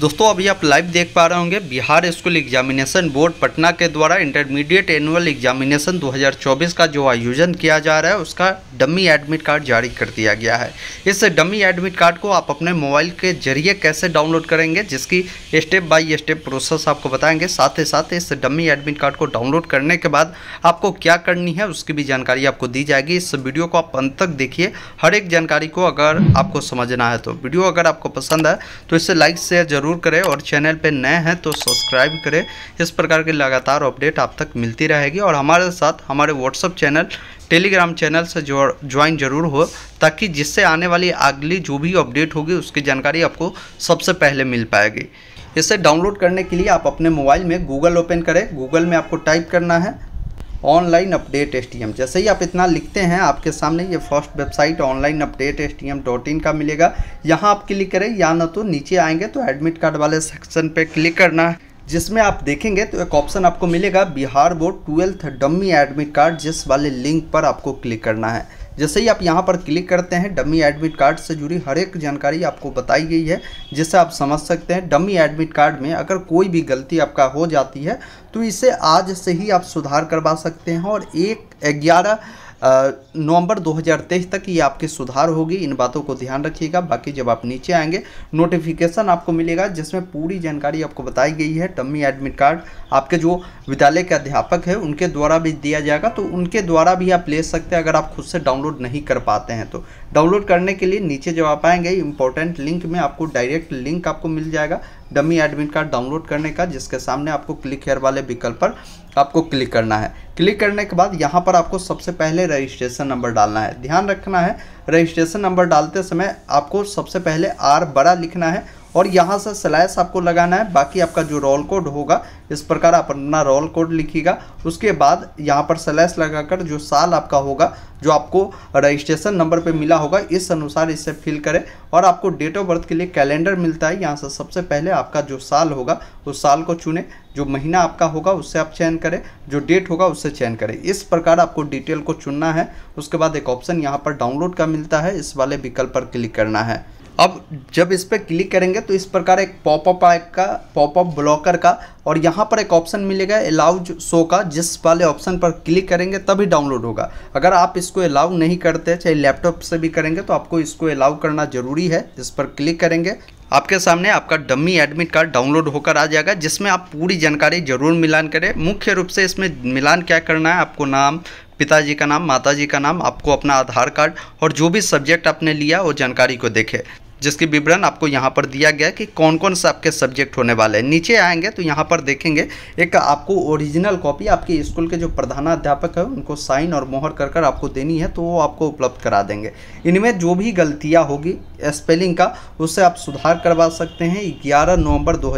दोस्तों अभी आप लाइव देख पा रहे होंगे Bihar school examination board Patna के द्वारा इंटरमीडिएट एनुअल एग्जामिनेशन 2024 का जो आयोजन किया जा रहा है उसका डमी एडमिट कार्ड जारी कर दिया गया है इस डमी एडमिट कार्ड को आप अपने मोबाइल के जरिए कैसे डाउनलोड करेंगे जिसकी स्टेप बाय स्टेप प्रोसेस आपको बताएंगे साथ ही साथ इस डमी एडमिट कार्ड को डाउनलोड करने के बाद आपको क्या करनी है उसकी भी जानकारी आपको दी जाएगी इस वीडियो को आप अंत तक देखिए हर एक जानकारी को अगर आपको समझना है तो वीडियो अगर आपको पसंद है तो इसे लाइक शेयर जरूर ज़रूर करें और चैनल पर नए हैं तो सब्सक्राइब करें इस प्रकार की लगातार अपडेट आप तक मिलती रहेगी और हमारे साथ हमारे व्हाट्सअप चैनल टेलीग्राम चैनल से ज्वाइन जरूर हो ताकि जिससे आने वाली अगली जो भी अपडेट होगी उसकी जानकारी आपको सबसे पहले मिल पाएगी इसे डाउनलोड करने के लिए आप अपने मोबाइल में गूगल ओपन करें गूगल में आपको टाइप करना है ऑनलाइन अपडेट एस जैसे ही आप इतना लिखते हैं आपके सामने ये first website online updates का मिलेगा यहाँ आप क्लिक करें या ना तो नीचे आएंगे तो एडमिट कार्ड वाले सेक्शन पे क्लिक करना है जिसमें आप देखेंगे तो एक ऑप्शन आपको मिलेगा Bihar board twelfth dummy admit card जिस वाले लिंक पर आपको क्लिक करना है जैसे ही आप यहाँ पर क्लिक करते हैं डमी एडमिट कार्ड से जुड़ी हर एक जानकारी आपको बताई गई है जिससे आप समझ सकते हैं डमी एडमिट कार्ड में अगर कोई भी गलती आपका हो जाती है तो इसे आज से ही आप सुधार करवा सकते हैं और एक ग्यारह नवंबर 2023 तक ये आपके सुधार होगी इन बातों को ध्यान रखिएगा बाकी जब आप नीचे आएंगे नोटिफिकेशन आपको मिलेगा जिसमें पूरी जानकारी आपको बताई गई है टम्मी एडमिट कार्ड आपके जो विद्यालय के अध्यापक है उनके द्वारा भी दिया जाएगा तो उनके द्वारा भी आप ले सकते हैं अगर आप खुद से डाउनलोड नहीं कर पाते हैं तो डाउनलोड करने के लिए नीचे जब आप आएंगे इंपॉर्टेंट लिंक में आपको डायरेक्ट लिंक आपको मिल जाएगा डमी एडमिट कार्ड डाउनलोड करने का जिसके सामने आपको क्लिक हेयर वाले विकल्प पर आपको क्लिक करना है क्लिक करने के बाद यहाँ पर आपको सबसे पहले रजिस्ट्रेशन नंबर डालना है ध्यान रखना है रजिस्ट्रेशन नंबर डालते समय आपको सबसे पहले आर बड़ा लिखना है और यहाँ से स्लैस आपको लगाना है बाकी आपका जो रोल कोड होगा इस प्रकार आप अपना रोल कोड लिखिएगा उसके बाद यहाँ पर स्लैस लगाकर जो साल आपका होगा जो आपको रजिस्ट्रेशन नंबर पे मिला होगा इस अनुसार इसे फिल करें और आपको डेट ऑफ बर्थ के लिए कैलेंडर मिलता है यहाँ से सबसे पहले आपका जो साल होगा उस साल को चुने जो महीना आपका होगा उससे आप चयन करें जो डेट होगा उससे चयन करें इस प्रकार आपको डिटेल को चुनना है उसके बाद एक ऑप्शन यहाँ पर डाउनलोड का मिलता है इस वाले विकल्प पर क्लिक करना है अब जब इस पर क्लिक करेंगे तो इस प्रकार एक पॉपअप आएगा पॉपअप ब्लॉकर का और यहाँ पर एक ऑप्शन मिलेगा अलाउ शो का जिस वाले ऑप्शन पर क्लिक करेंगे तभी डाउनलोड होगा अगर आप इसको अलाउ नहीं करते चाहे लैपटॉप से भी करेंगे तो आपको इसको अलाउ करना ज़रूरी है इस पर क्लिक करेंगे आपके सामने आपका डम्मी एडमिट कार्ड डाउनलोड होकर आ जाएगा जिसमें आप पूरी जानकारी जरूर मिलान करें मुख्य रूप से इसमें मिलान क्या करना है आपको नाम पिताजी का नाम माताजी का नाम आपको अपना आधार कार्ड और जो भी सब्जेक्ट आपने लिया वो जानकारी को देखें जिसके विवरण आपको यहाँ पर दिया गया है कि कौन कौन सा आपके सब्जेक्ट होने वाले हैं नीचे आएंगे तो यहाँ पर देखेंगे एक आपको ओरिजिनल कॉपी आपके स्कूल के जो प्रधानाध्यापक है उनको साइन और मोहर कर कर आपको देनी है तो वो आपको उपलब्ध करा देंगे इनमें जो भी गलतियाँ होगी स्पेलिंग का उससे आप सुधार करवा सकते हैं ग्यारह नवम्बर दो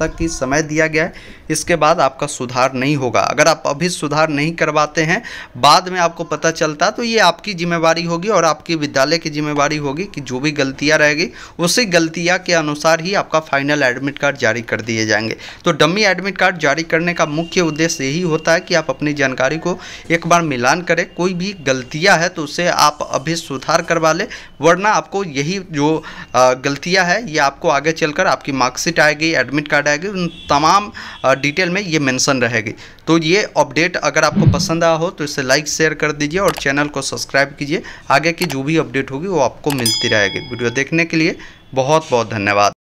तक की समय दिया गया है इसके बाद आपका सुधार नहीं होगा अगर आप अभी सुधार नहीं करवाते हैं बाद में आपको पता चलता तो ये आपकी जिम्मेवारी होगी और आपकी विद्यालय की जिम्मेवारी होगी कि जो भी गलतियाँ रहे जाएगी उसी गलतियाँ के अनुसार ही आपका फाइनल एडमिट कार्ड जारी कर दिए जाएंगे तो डमी एडमिट कार्ड जारी करने का मुख्य उद्देश्य यही होता है कि आप अपनी जानकारी को एक बार मिलान करें कोई भी गलतियाँ है तो उसे आप अभी सुधार करवा लें वरना आपको यही जो गलतियाँ है ये आपको आगे चलकर आपकी मार्कशीट आएगी एडमिट कार्ड आएगी उन तमाम डिटेल में ये मैंशन रहेगी तो ये अपडेट अगर आपको पसंद आया हो तो इसे लाइक शेयर कर दीजिए और चैनल को सब्सक्राइब कीजिए आगे की जो भी अपडेट होगी वो आपको मिलती रहेगी वीडियो देखने के लिए बहुत बहुत धन्यवाद